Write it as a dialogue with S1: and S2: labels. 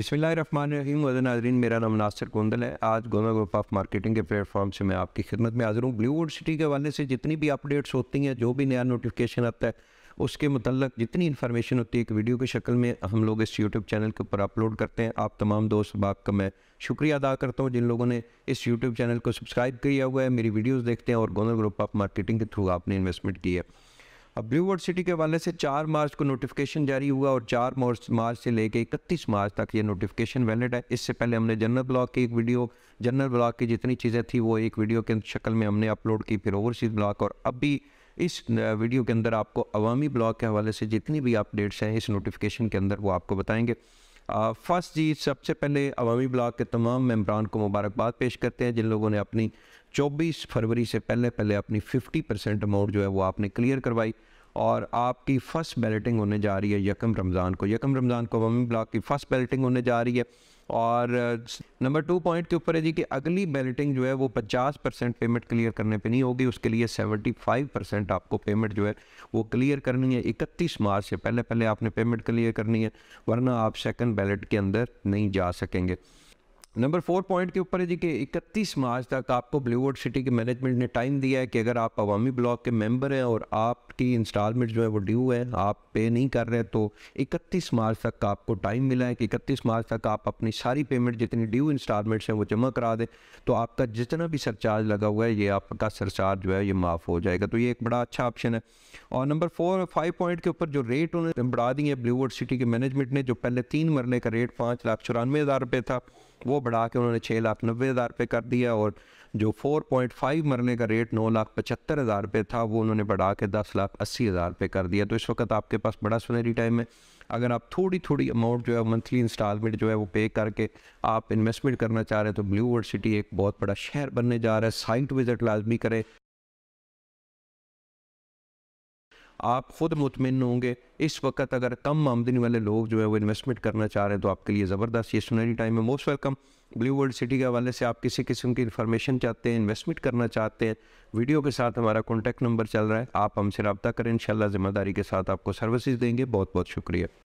S1: बिस्मिल नाजरीन मेरा नाम नासिर गोंदल है आज गोना ग्रुप ऑफ मार्केटिंग के प्लेटफॉर्म से मैं आपकी खिदमत में हाजिर हूँ ब्लूवुड सिटी के हवाले से जितनी भी अपडेट्स होती हैं जो भी नया नोटिफिकेशन आता है उसके मतलब जितनी इन्फॉर्मेशन होती है एक वीडियो की शक्ल में हम लोग इस यूट्यूब चैनल के ऊपर अपलोड करते हैं आप तमाम दोस्त बाप का मैं शुक्रिया अदा करता हूँ जिन लोगों ने इस यूट्यूब चैनल को सब्सक्राइब किया हुआ है मेरी वीडियोज़ देखते हैं और गोना ग्रुप ऑफ मार्केटिंग के थ्रू आपने इन्वेस्टमेंट की है अब ब्लू वर्ड सिटी के हवाले से चार मार्च को नोटिफिकेशन जारी हुआ और चार मार्च से लेके इकतीस मार्च तक ये नोटिफिकेशन वैलिड है इससे पहले हमने जनरल ब्लॉक की एक वीडियो जनरल ब्लॉक की जितनी चीज़ें थी वो एक वीडियो के शक्ल में हमने अपलोड की फिर ओवरसीज़ ब्लॉक और अब भी इस वीडियो के अंदर आपको अवामी ब्लॉक के हवाले से जितनी भी अपडेट्स हैं इस नोटिफिकेशन के अंदर वो आपको बताएंगे फर्स्ट जी सबसे पहले अवामी ब्लॉक के तमाम मम्बरान को मुबारकबाद पेश करते हैं जिन लोगों ने अपनी 24 फरवरी से पहले पहले अपनी 50 परसेंट अमाउंट जो है वो आपने क्लियर करवाई और आपकी फ़र्स्ट बैलेटिंग होने जा रही है यकम रमज़ान को यकम रमज़ान को वमी ब्लॉक की फ़र्स्ट बैलेटिंग होने जा रही है और नंबर टू पॉइंट के ऊपर है जी कि अगली बैलेटिंग जो है वो 50 परसेंट पेमेंट क्लियर करने पे नहीं होगी उसके लिए 75 परसेंट आपको पेमेंट जो है वो क्लियर करनी है 31 मार्च से पहले पहले आपने पेमेंट क्लियर करनी है वरना आप सेकंड बैलेट के अंदर नहीं जा सकेंगे नंबर फोर पॉइंट के ऊपर है जी कि 31 मार्च तक आपको ब्लूवर्ड सिटी के मैनेजमेंट ने टाइम दिया है कि अगर आप अवामी ब्लॉक के मेंबर हैं और आपकी इंस्टॉलमेंट जो है वो ड्यू है आप पे नहीं कर रहे तो इकतीस मार्च तक का आपको टाइम मिला है कि इकतीस मार्च तक आप अपनी सारी पेमेंट जितनी ड्यू इंस्टॉलमेंट्स हैं वो जमा करा दें तो आपका जितना भी सरचार्ज लगा हुआ है ये आपका सरचार्ज जो है ये माफ़ हो जाएगा तो ये एक बड़ा अच्छा ऑप्शन है और नंबर फोर फाइव पॉइंट के ऊपर जो रेट उन्होंने बढ़ा दी है ब्लूवर्ड सिटी के मैनेजमेंट ने जो पहले तीन मरने का रेट पाँच लाख चौरानवे हज़ार रुपये था वो बढ़ा के उन्होंने छः लाख नब्बे हज़ार रुपये कर दिया और जो फोर पॉइंट फाइव मरने का रेट नौ लाख पचहत्तर हज़ार रुपये था वो उन्होंने बढ़ा के दस लाख अस्सी हज़ार रुपये कर दिया तो इस वक्त आपके पास बड़ा सुनहरी टाइम है अगर आप थोड़ी थोड़ी अमाउंट जो है मंथली इंस्टॉलमेंट जो है वो पे करके आप इन्वेस्टमेंट करना चाह रहे हैं तो ब्लू वर्ड सिटी एक बहुत बड़ा शहर बनने जा रहा है साइट विज़िट लाजमी करें आप खुद मुतमिन होंगे इस वक्त अगर कम आमदनी वाले लोग जो है वो इन्वेस्टमेंट करना चाह रहे हैं तो आपके लिए ज़बरदस्त ये सुनहरी टाइम है most welcome Blue World City के हवाले से आप किसी किस्म की इन्फॉर्मेशन चाहते हैं इन्वेस्टमेंट करना चाहते हैं वीडियो के साथ हमारा कॉन्टैक्ट नंबर चल रहा है आप हमसे रबता करें इन जिम्मेदारी के साथ आपको सर्विसज देंगे बहुत बहुत शुक्रिया